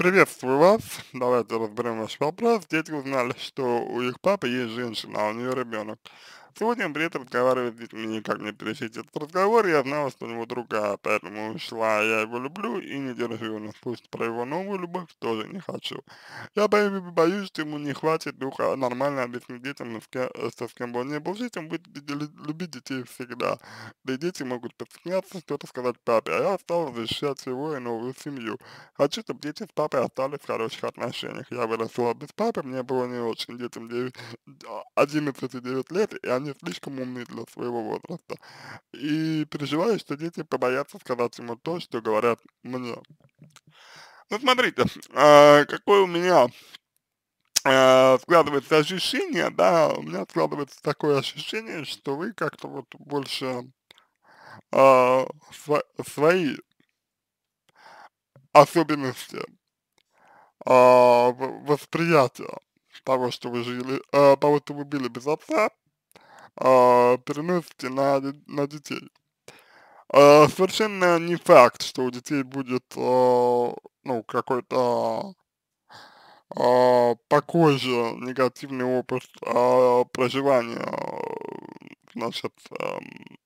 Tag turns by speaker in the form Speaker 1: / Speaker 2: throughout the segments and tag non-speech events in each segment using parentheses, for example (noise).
Speaker 1: Приветствую вас. Давайте разберем ваш вопрос. Дети узнали, что у их папы есть женщина, а у нее ребенок. Сегодня при этом разговаривать с детьми никак не перешить этот разговор, я знала, что у него другая, поэтому ушла, я его люблю и не держу, но Пусть про его новую любовь тоже не хочу. Я боюсь, что ему не хватит духа нормально объяснить детям, что кем, с кем бы он ни был, жить он будет любить детей всегда, да и дети могут подсмеяться, что-то сказать папе, а я стал защищать его и новую семью. Хочу, чтобы дети с папой остались в хороших отношениях. Я выросла без папы, мне было не очень, детям 9, 11 и 9 лет, и они они слишком умны для своего возраста. И переживаю, что дети побоятся сказать ему то, что говорят мне. Ну, смотрите, э, какое у меня э, складывается ощущение, да, у меня складывается такое ощущение, что вы как-то вот больше э, а, св свои особенности э, восприятия того, что вы жили, э, того, что вы были без отца, э, переносите на, на детей. Э, совершенно не факт, что у детей будет, э, ну, какой-то э, такой же негативный опыт э, проживания, значит, э, эм,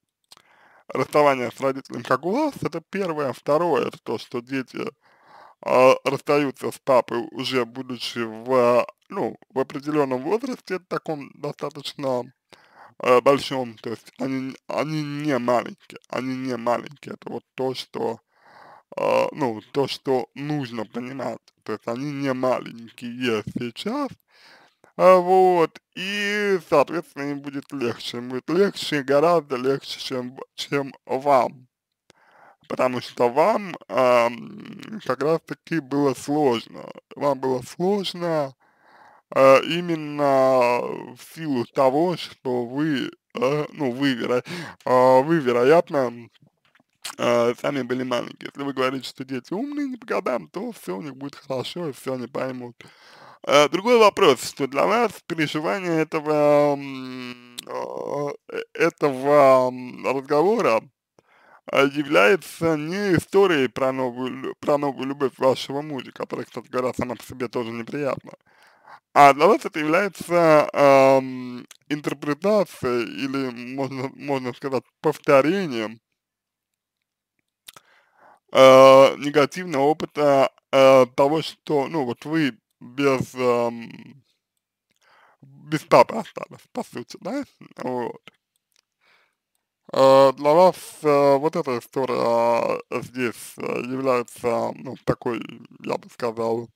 Speaker 1: расставания с родителями, как у вас, это первое. Второе, это то, что дети расстаются с папой уже будучи в, ну, в определенном возрасте, таком достаточно Э, большом, то есть они, они не маленькие, они не маленькие, это вот то, что, э, ну, то, что нужно понимать, то есть они не маленькие сейчас, э, вот, и, соответственно, им будет легче, им будет легче, гораздо легче, чем, чем вам, потому что вам э, как раз-таки было сложно, вам было сложно, э, именно в силу того, что вы, э, ну, вы, веро, э, вы вероятно, э, сами были маленькие. Если вы говорите, что дети умные не по годам, то все у них будет хорошо, и все они поймут. Э, другой вопрос, что для вас переживание этого, э, этого разговора является не историей про новую, про новую любовь вашего мужа, которая, кстати говоря, сама по себе тоже неприятна. А для ну вас это является эм, интерпретацией или, можно, можно сказать, повторением э, негативного опыта э, того, что, ну, вот вы без, э, без папы остались, по сути, да? Вот. Э, для вас э, вот эта история а, здесь э, является, ну, такой, я бы сказал,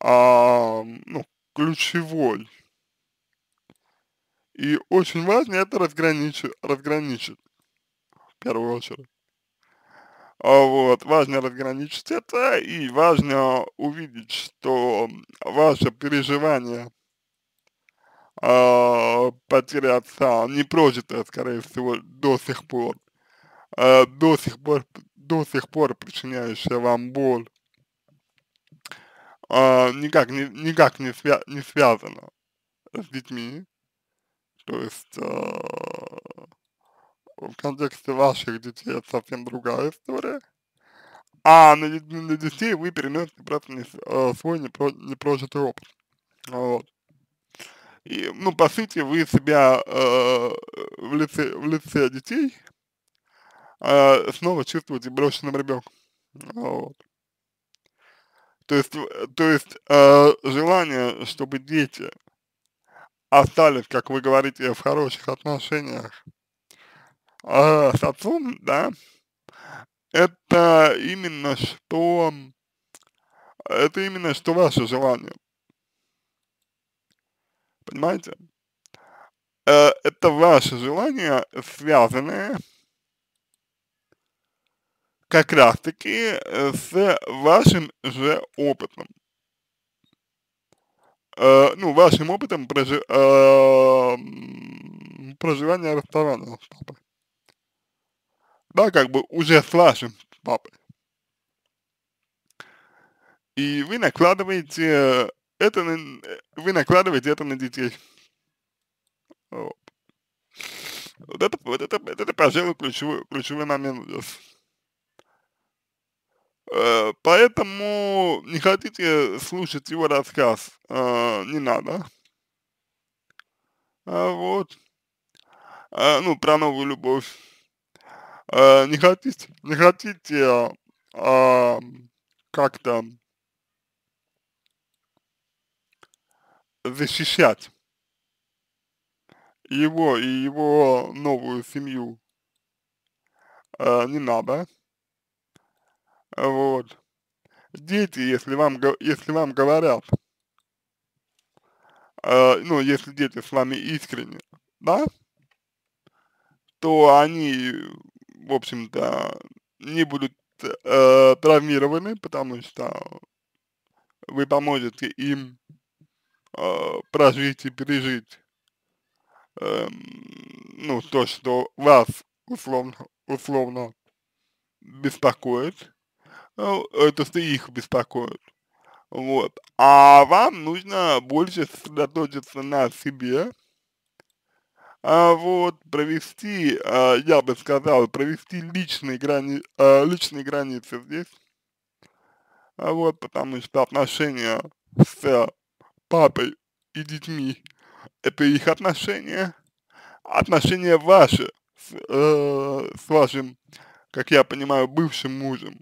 Speaker 1: а, ну, ключевой. И очень важно это разграничить, разграничить в первую очередь. А вот, важно разграничить это и важно увидеть, что ваше переживание э, а, потери отца не прожитое, скорее всего, до сих пор, э, до сих пор, до сих пор причиняющая вам боль, э, никак, не, никак не, свя не связано с детьми, то есть э, в контексте ваших детей это совсем другая история, а на, на детей вы переносите просто не, э, свой непро непрожитый опыт. Вот. И, ну, по сути, вы себя э, в, лице, в лице детей э, снова чувствуете брошенным ребенком. Вот. То есть, э, то есть э, желание, чтобы дети остались, как вы говорите, в хороших отношениях э, с отцом, да, это именно что, это именно что ваше желание. Понимаете? Э, это ваше желание, связанное как раз-таки э, с вашим же опытом. Э, ну, вашим опытом прожи, э, проживания ресторана, с папой. Да, как бы уже с вашим папой. И вы накладываете это на, э, вы накладываете это на детей. Вот. Вот это, вот это, вот это, пожалуй, ключевой, ключевой момент здесь. Э, поэтому не хотите слушать его рассказ, э, не надо. А вот. А, ну, про новую любовь. Э, не хотите, не хотите а, как-то защищать его и его новую семью. Не надо вот. Дети, если вам, если вам говорят, э, ну, если дети с вами искренне, да, то они, в общем-то, не будут э, травмированы, потому что вы поможете им э, прожить и пережить, э, ну, то, что вас условно, условно беспокоит, ну, это все их беспокоит. Вот. А вам нужно больше сосредоточиться на себе, а вот провести, а, я бы сказал, провести личные, грани, а, личные границы здесь, а вот, потому что отношения с папой и детьми – это их отношения, отношения ваши с, э, с вашим, как я понимаю, бывшим мужем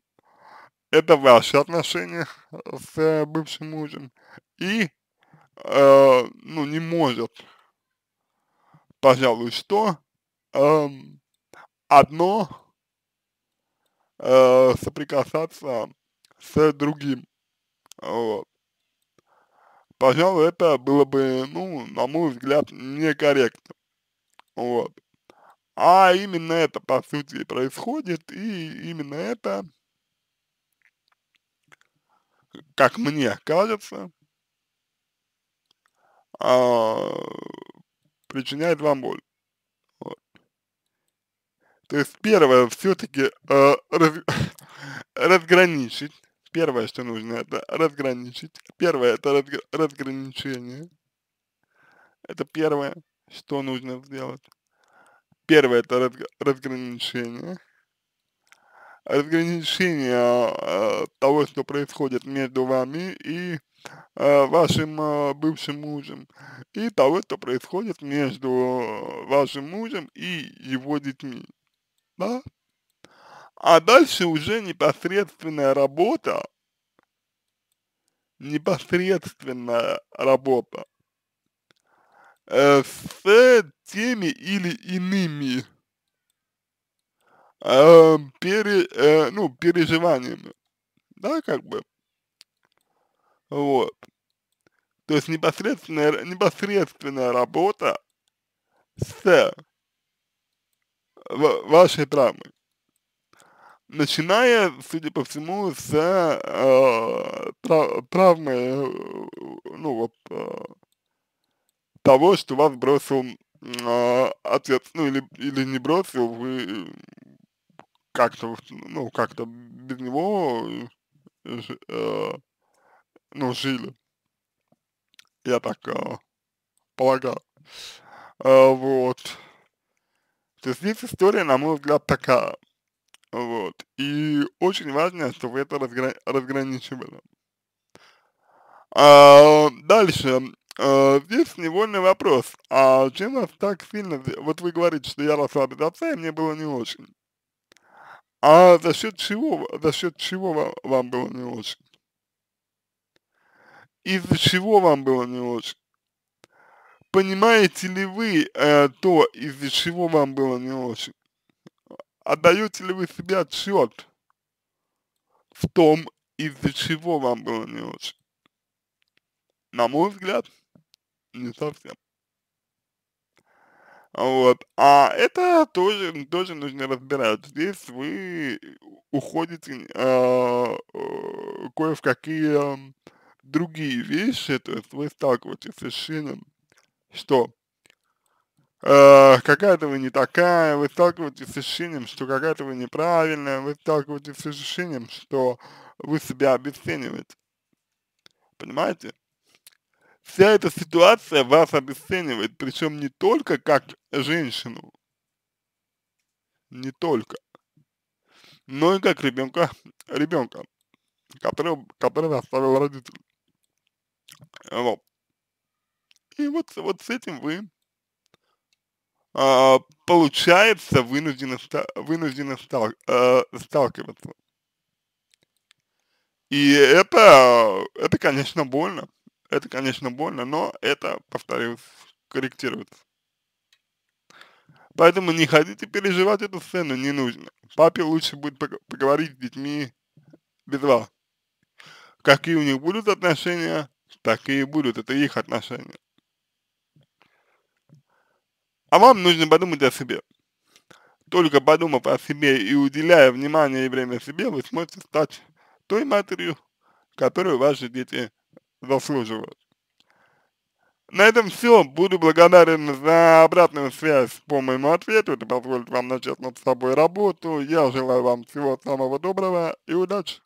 Speaker 1: это ваши отношения с э, бывшим мужем, и, э, ну, не может, пожалуй, что э, одно э, соприкасаться с другим, вот. Пожалуй, это было бы, ну, на мой взгляд, некорректно, вот. А именно это, по сути, происходит, и именно это как мне кажется, а, причиняет вам боль. Вот. То есть первое, все-таки э, раз, (laughs) разграничить. Первое, что нужно, это разграничить. Первое, это разг, разграничение. Это первое, что нужно сделать. Первое, это разг, разграничение разграничение э, того, что происходит между вами и э, вашим э, бывшим мужем и того, что происходит между вашим мужем и его детьми, да? А дальше уже непосредственная работа, непосредственная работа э, с теми или иными э, пере, э, ну, переживаниями, да, как бы, вот. То есть непосредственная, непосредственная работа с э, вашей травмой. Начиная, судя по всему, с э, трав, травмы, э, ну вот, э, того, что вас бросил э, отец, ну или, или не бросил, вы как-то, ну, как-то без него, э, э, ну, жили. Я так э, полагаю. Э, вот. То есть здесь история, на мой взгляд, такая. Вот. И очень важно, чтобы это разгра разграничивали. А, дальше. А, здесь невольный вопрос. А чем вас так сильно... Вот вы говорите, что я расслабился, и мне было не очень. А за счет чего, за счет чего вам, вам было не очень? Из-за чего вам было не очень? Понимаете ли вы э, то, из-за чего вам было не очень? Отдаете ли вы себе отчет в том, из-за чего вам было не очень? На мой взгляд, не совсем. Вот. А это тоже, тоже нужно разбирать. Здесь вы уходите а, э, кое в какие другие вещи, то есть вы сталкиваетесь с ощущением, что э, какая-то вы не такая, вы сталкиваетесь с ощущением, что какая-то вы неправильная, вы сталкиваетесь с ощущением, что вы себя обесцениваете. Понимаете? вся эта ситуация вас обесценивает, причем не только как женщину, не только, но и как ребенка, ребенка, которого, которого оставил родитель. Вот. И вот, вот с этим вы, а, получается, вынуждены, вынуждены стал, а, сталкиваться. И это, это, конечно, больно. Это, конечно, больно, но это, повторюсь, корректируется. Поэтому не ходите переживать эту сцену, не нужно. Папе лучше будет поговорить с детьми без вас. Какие у них будут отношения, такие будут, это их отношения. А вам нужно подумать о себе. Только подумав о себе и уделяя внимание и время себе, вы сможете стать той матерью, которую ваши дети заслуживают. На этом все. Буду благодарен за обратную связь по моему ответу. Это позволит вам начать над собой работу. Я желаю вам всего самого доброго и удачи.